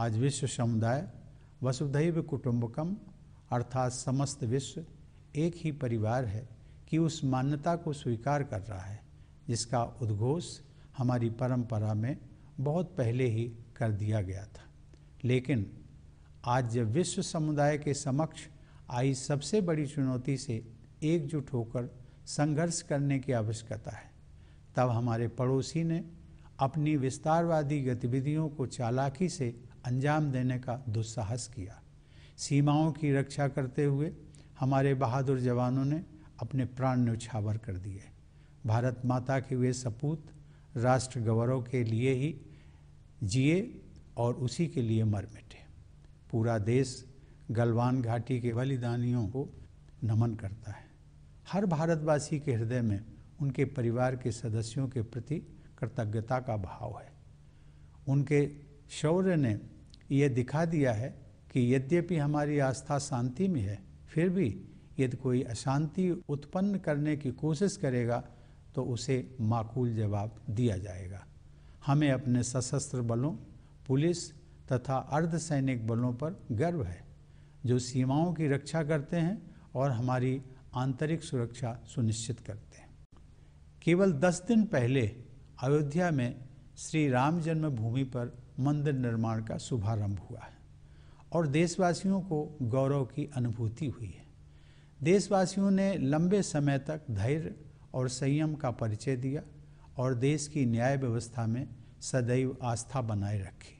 आज विश्व समुदाय वसुधैव कुटुंबकम अर्थात समस्त विश्व एक ही परिवार है कि उस मान्यता को स्वीकार कर रहा है जिसका उद्घोष हमारी परंपरा में बहुत पहले ही कर दिया गया था लेकिन आज जब विश्व समुदाय के समक्ष आई सबसे बड़ी चुनौती से एकजुट होकर संघर्ष करने की आवश्यकता है तब हमारे पड़ोसी ने अपनी विस्तारवादी गतिविधियों को चालाकी से अंजाम देने का दुस्साहस किया सीमाओं की रक्षा करते हुए हमारे बहादुर जवानों ने अपने प्राण न्यौछावर कर दिए भारत माता के वे सपूत राष्ट्र गौरव के लिए ही जिए और उसी के लिए मर मिटे पूरा देश गलवान घाटी के बलिदानियों को नमन करता है हर भारतवासी के हृदय में उनके परिवार के सदस्यों के प्रति कृतज्ञता का भाव है उनके शौर्य ने यह दिखा दिया है कि यद्यपि हमारी आस्था शांति में है फिर भी यदि कोई अशांति उत्पन्न करने की कोशिश करेगा तो उसे माकूल जवाब दिया जाएगा हमें अपने सशस्त्र बलों पुलिस तथा अर्धसैनिक बलों पर गर्व है जो सीमाओं की रक्षा करते हैं और हमारी आंतरिक सुरक्षा सुनिश्चित करते हैं केवल दस दिन पहले अयोध्या में श्री राम जन्मभूमि पर मंदिर निर्माण का शुभारंभ हुआ है और देशवासियों को गौरव की अनुभूति हुई है देशवासियों ने लंबे समय तक धैर्य और संयम का परिचय दिया और देश की न्याय व्यवस्था में सदैव आस्था बनाए रखी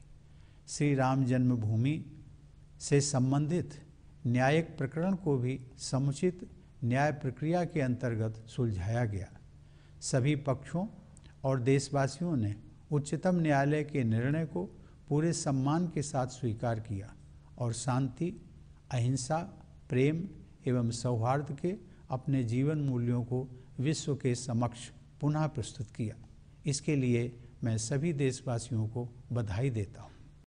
श्री राम जन्मभूमि से संबंधित न्यायिक प्रकरण को भी समुचित न्याय प्रक्रिया के अंतर्गत सुलझाया गया सभी पक्षों और देशवासियों ने उच्चतम न्यायालय के निर्णय को पूरे सम्मान के साथ स्वीकार किया और शांति अहिंसा प्रेम एवं सौहार्द के अपने जीवन मूल्यों को विश्व के समक्ष पुनः प्रस्तुत किया इसके लिए मैं सभी देशवासियों को बधाई देता हूँ